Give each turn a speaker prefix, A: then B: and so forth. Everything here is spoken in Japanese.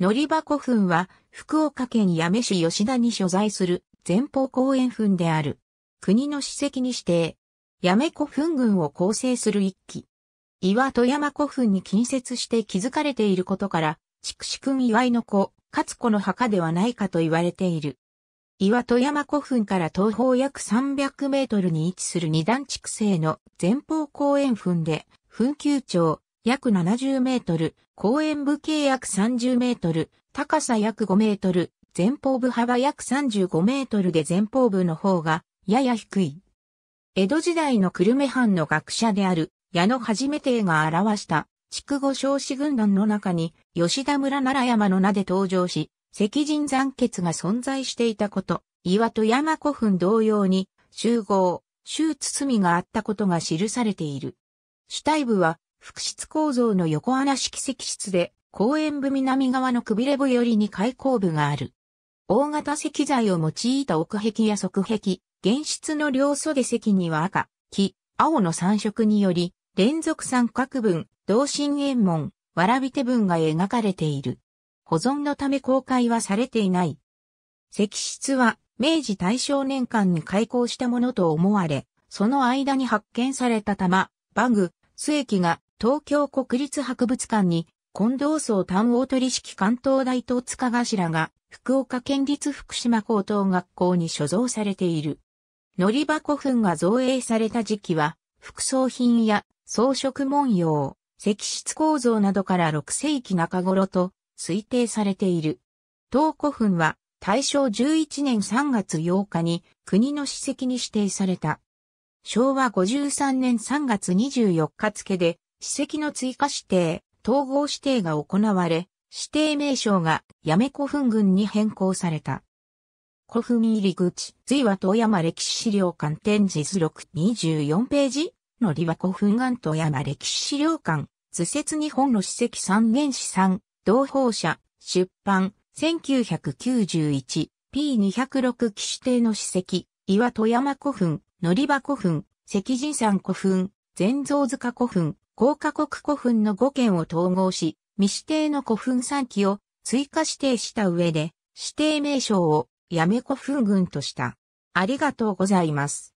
A: 乗り場古墳は福岡県八女市吉田に所在する前方後円墳である。国の史跡に指定。八女古墳群を構成する一基。岩戸山古墳に近接して築かれていることから、筑紫君岩井の子、勝子の墓ではないかと言われている。岩戸山古墳から東方約300メートルに位置する二段築成の前方後円墳で、墳丘町、約70メートル、公園部径約30メートル、高さ約5メートル、前方部幅約35メートルで前方部の方がやや低い。江戸時代の久留米藩の学者である矢野はじめ帝が表した筑後少子軍団の中に吉田村奈良山の名で登場し、石人残血が存在していたこと、岩戸山古墳同様に集合、周包みがあったことが記されている。主体部は複質構造の横穴式石室で、公園部南側のくびれ部よりに開口部がある。大型石材を用いた奥壁や側壁、原室の両袖石には赤、黄、青の三色により、連続三角分、同心円門、わらび手文が描かれている。保存のため公開はされていない。石室は明治大正年間に開口したものと思われ、その間に発見された玉、バグ、末期が東京国立博物館に、近藤荘単王取式関東大東塚頭が、福岡県立福島高等学校に所蔵されている。乗り場古墳が造営された時期は、副葬品や装飾文様、石室構造などから6世紀中頃と推定されている。東古墳は大正11年3月8日に国の史跡に指定された。昭和53年3月24日付で史跡の追加指定、統合指定が行われ、指定名称が八女古墳群に変更された。古墳入り口、随は東山歴史資料館展示図録24ページ、のりは古墳岩東山歴史資料館、図説日本の史跡三原史三、同胞社、出版、1991、P206 騎士艇の史跡、岩戸山古墳、のりば古墳、石神山古墳、善蔵塚古墳、5カ国古墳の5件を統合し、未指定の古墳3基を追加指定した上で、指定名称をやめ古墳群とした。ありがとうございます。